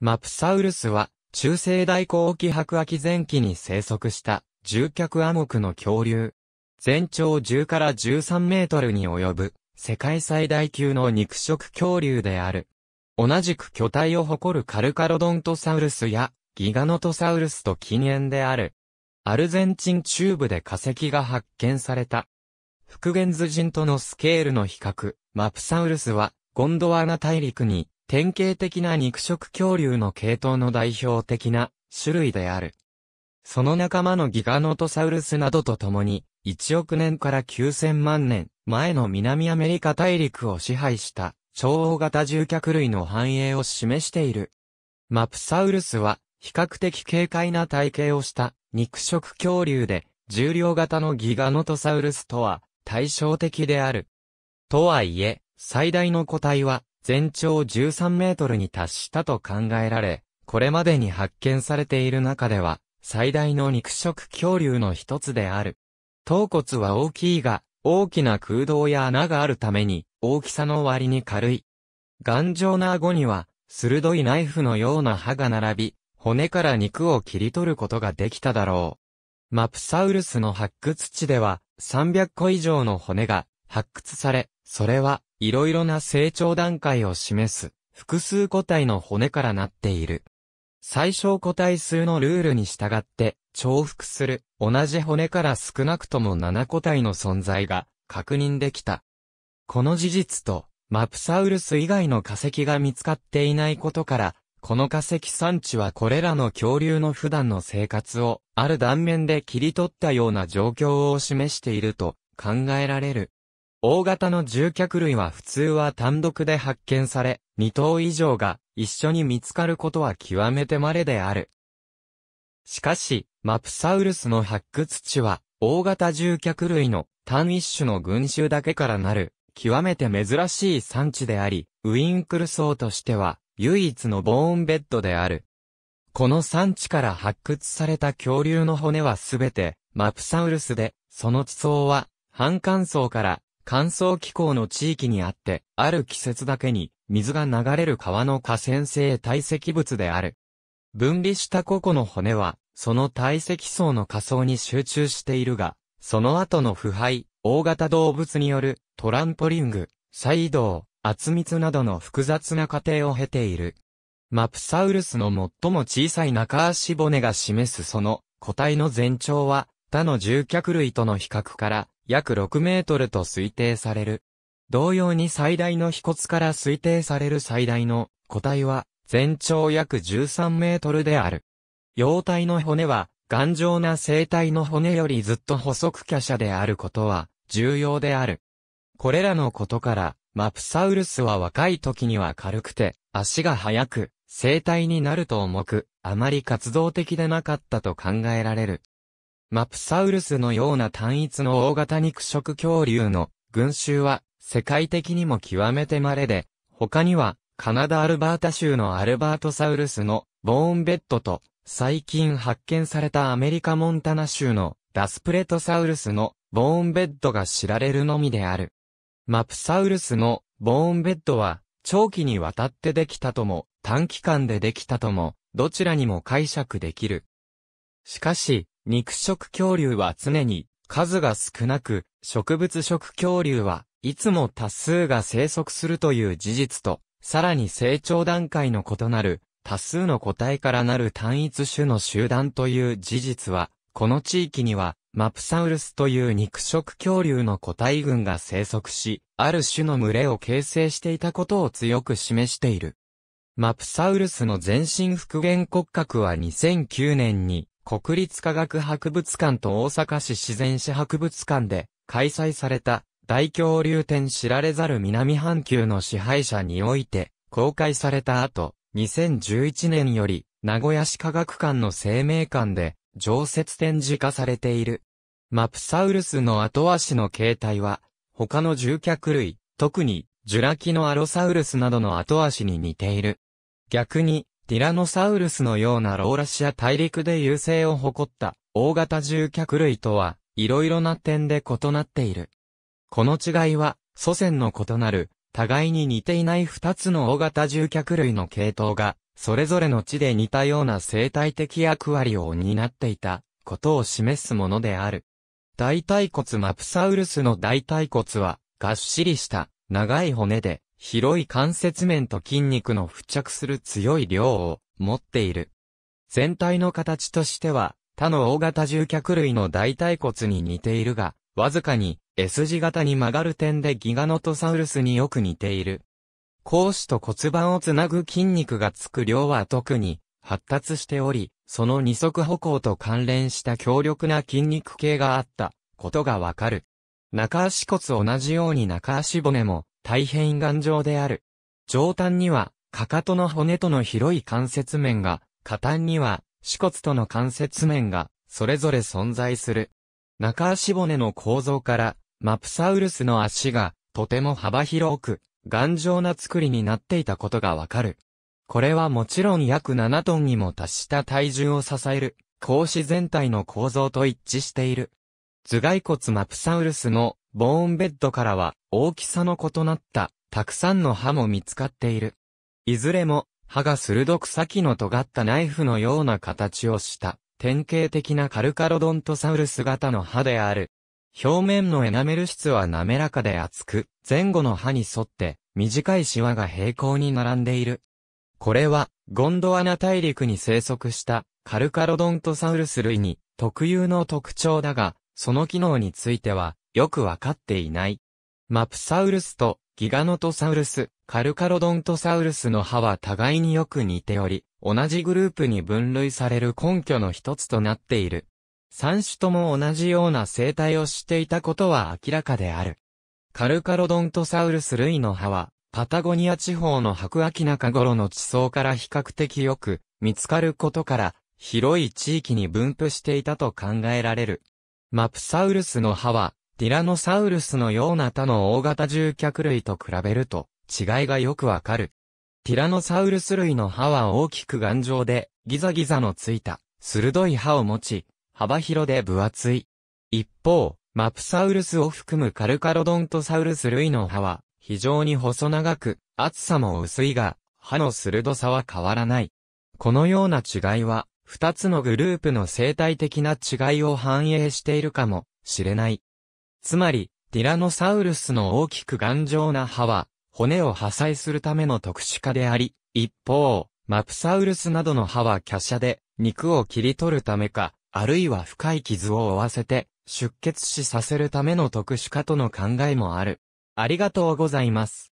マプサウルスは、中世代後期白亜紀前期に生息した、獣脚亜目の恐竜。全長10から13メートルに及ぶ、世界最大級の肉食恐竜である。同じく巨体を誇るカルカロドントサウルスや、ギガノトサウルスと禁煙である。アルゼンチン中部で化石が発見された。復元図人とのスケールの比較、マプサウルスは、ゴンドワナ大陸に典型的な肉食恐竜の系統の代表的な種類である。その仲間のギガノトサウルスなどと共に、1億年から9000万年前の南アメリカ大陸を支配した超大型獣脚類の繁栄を示している。マプサウルスは比較的軽快な体型をした肉食恐竜で重量型のギガノトサウルスとは対照的である。とはいえ、最大の個体は全長13メートルに達したと考えられ、これまでに発見されている中では、最大の肉食恐竜の一つである。頭骨は大きいが、大きな空洞や穴があるために、大きさの割に軽い。頑丈な顎には、鋭いナイフのような歯が並び、骨から肉を切り取ることができただろう。マプサウルスの発掘地では、300個以上の骨が発掘され、それはいろいろな成長段階を示す複数個体の骨からなっている。最小個体数のルールに従って重複する同じ骨から少なくとも7個体の存在が確認できた。この事実とマプサウルス以外の化石が見つかっていないことからこの化石産地はこれらの恐竜の普段の生活をある断面で切り取ったような状況を示していると考えられる。大型の獣脚類は普通は単独で発見され、2頭以上が一緒に見つかることは極めて稀である。しかし、マプサウルスの発掘地は、大型獣脚類の単一種の群衆だけからなる、極めて珍しい産地であり、ウィンクル層としては、唯一のボーンベッドである。この産地から発掘された恐竜の骨はすべて、マプサウルスで、その地層は、半乾層から乾燥気候の地域にあって、ある季節だけに水が流れる川の河川性堆積物である。分離した個々の骨は、その堆積層の下層に集中しているが、その後の腐敗、大型動物によるトランポリング、再移動、厚密などの複雑な過程を経ている。マプサウルスの最も小さい中足骨が示すその個体の全長は他の獣脚類との比較から約6メートルと推定される。同様に最大の飛骨から推定される最大の個体は全長約13メートルである。幼体の骨は頑丈な生体の骨よりずっと細く華奢であることは重要である。これらのことから、マプサウルスは若い時には軽くて、足が速く、生体になると重く、あまり活動的でなかったと考えられる。マプサウルスのような単一の大型肉食恐竜の群衆は世界的にも極めて稀で、他にはカナダアルバータ州のアルバートサウルスのボーンベッドと最近発見されたアメリカモンタナ州のダスプレトサウルスのボーンベッドが知られるのみである。マプサウルスのボーンベッドは長期にわたってできたとも短期間でできたともどちらにも解釈できる。しかし、肉食恐竜は常に数が少なく、植物食恐竜はいつも多数が生息するという事実と、さらに成長段階の異なる多数の個体からなる単一種の集団という事実は、この地域にはマプサウルスという肉食恐竜の個体群が生息し、ある種の群れを形成していたことを強く示している。マプサウルスの全身復元骨格は2009年に国立科学博物館と大阪市自然史博物館で開催された大恐竜展知られざる南半球の支配者において公開された後、2011年より名古屋市科学館の生命館で常設展示化されている。マプサウルスの後足の形態は他の獣脚類、特にジュラキのアロサウルスなどの後足に似ている。逆に、ティラノサウルスのようなローラシア大陸で優勢を誇った大型獣脚類とは、いろいろな点で異なっている。この違いは、祖先の異なる、互いに似ていない二つの大型獣脚類の系統が、それぞれの地で似たような生態的役割を担っていた、ことを示すものである。大腿骨マプサウルスの大腿骨は、がっしりした、長い骨で、広い関節面と筋肉の付着する強い量を持っている。全体の形としては、他の大型獣脚類の大腿骨に似ているが、わずかに S 字型に曲がる点でギガノトサウルスによく似ている。甲子と骨盤をつなぐ筋肉がつく量は特に発達しており、その二足歩行と関連した強力な筋肉系があったことがわかる。中足骨同じように中足骨も大変頑丈である。上端には、かかとの骨との広い関節面が、下端には、四骨との関節面が、それぞれ存在する。中足骨の構造から、マプサウルスの足が、とても幅広く、頑丈な作りになっていたことがわかる。これはもちろん約7トンにも達した体重を支える、格子全体の構造と一致している。頭蓋骨マプサウルスのボーンベッドからは大きさの異なったたくさんの歯も見つかっている。いずれも歯が鋭く先の尖ったナイフのような形をした典型的なカルカロドントサウルス型の歯である。表面のエナメル質は滑らかで厚く、前後の歯に沿って短いシワが平行に並んでいる。これはゴンドワナ大陸に生息したカルカロドントサウルス類に特有の特徴だが、その機能についてはよくわかっていない。マプサウルスとギガノトサウルス、カルカロドントサウルスの歯は互いによく似ており、同じグループに分類される根拠の一つとなっている。三種とも同じような生態をしていたことは明らかである。カルカロドントサウルス類の歯は、パタゴニア地方の白秋中頃の地層から比較的よく見つかることから、広い地域に分布していたと考えられる。マプサウルスの歯はティラノサウルスのような他の大型獣脚類と比べると違いがよくわかる。ティラノサウルス類の歯は大きく頑丈で、ギザギザのついた、鋭い歯を持ち、幅広で分厚い。一方、マプサウルスを含むカルカロドントサウルス類の歯は、非常に細長く、厚さも薄いが、歯の鋭さは変わらない。このような違いは、二つのグループの生態的な違いを反映しているかもしれない。つまり、ティラノサウルスの大きく頑丈な歯は、骨を破砕するための特殊化であり、一方、マプサウルスなどの歯は華奢で、肉を切り取るためか、あるいは深い傷を負わせて、出血死させるための特殊化との考えもある。ありがとうございます。